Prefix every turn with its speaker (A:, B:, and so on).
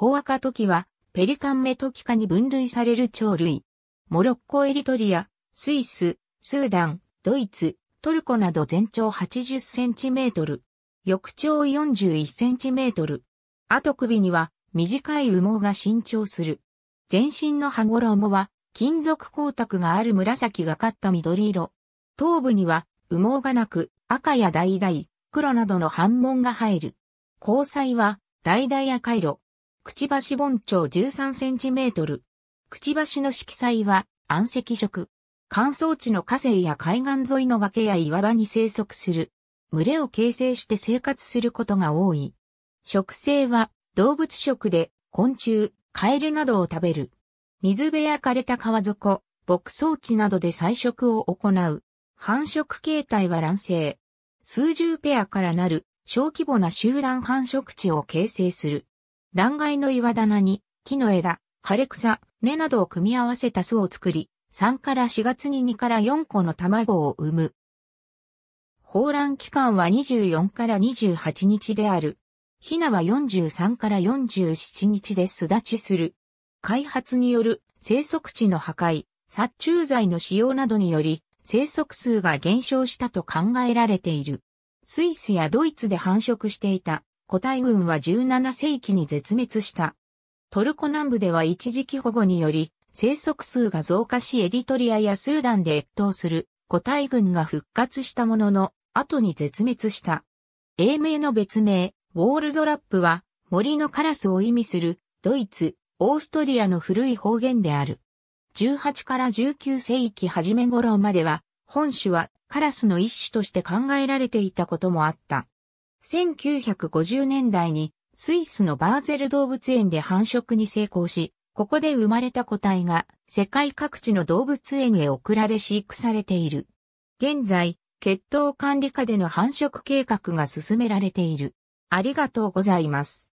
A: ホアカトキは、ペリカンメトキ科に分類される鳥類。モロッコエリトリア、スイス、スーダン、ドイツ、トルコなど全長80センチメートル。翼長41センチメートル。後首には短い羽毛が伸長する。全身の羽衣は金属光沢がある紫がかった緑色。頭部には羽毛がなく赤や橙、黒などの斑紋が入る。交際は橙やカイロ、くちばし盆長13センチメートル。くちばしの色彩は暗赤色。乾燥地の河川や海岸沿いの崖や岩場に生息する。群れを形成して生活することが多い。食性は動物食で昆虫、カエルなどを食べる。水辺や枯れた川底、牧草地などで採食を行う。繁殖形態は卵生。数十ペアからなる小規模な集団繁殖地を形成する。断崖の岩棚に、木の枝、枯れ草、根などを組み合わせた巣を作り、3から4月に2から4個の卵を産む。放卵期間は24から28日である。ヒナは43から47日で巣立ちする。開発による生息地の破壊、殺虫剤の使用などにより、生息数が減少したと考えられている。スイスやドイツで繁殖していた古代軍は17世紀に絶滅した。トルコ南部では一時期保護により、生息数が増加しエリトリアやスーダンで越冬する古代軍が復活したものの、後に絶滅した。英名の別名、ウォールゾラップは、森のカラスを意味する、ドイツ、オーストリアの古い方言である。18から19世紀初め頃までは、本種はカラスの一種として考えられていたこともあった。1950年代にスイスのバーゼル動物園で繁殖に成功し、ここで生まれた個体が世界各地の動物園へ送られ飼育されている。現在、血統管理下での繁殖計画が進められている。ありがとうございます。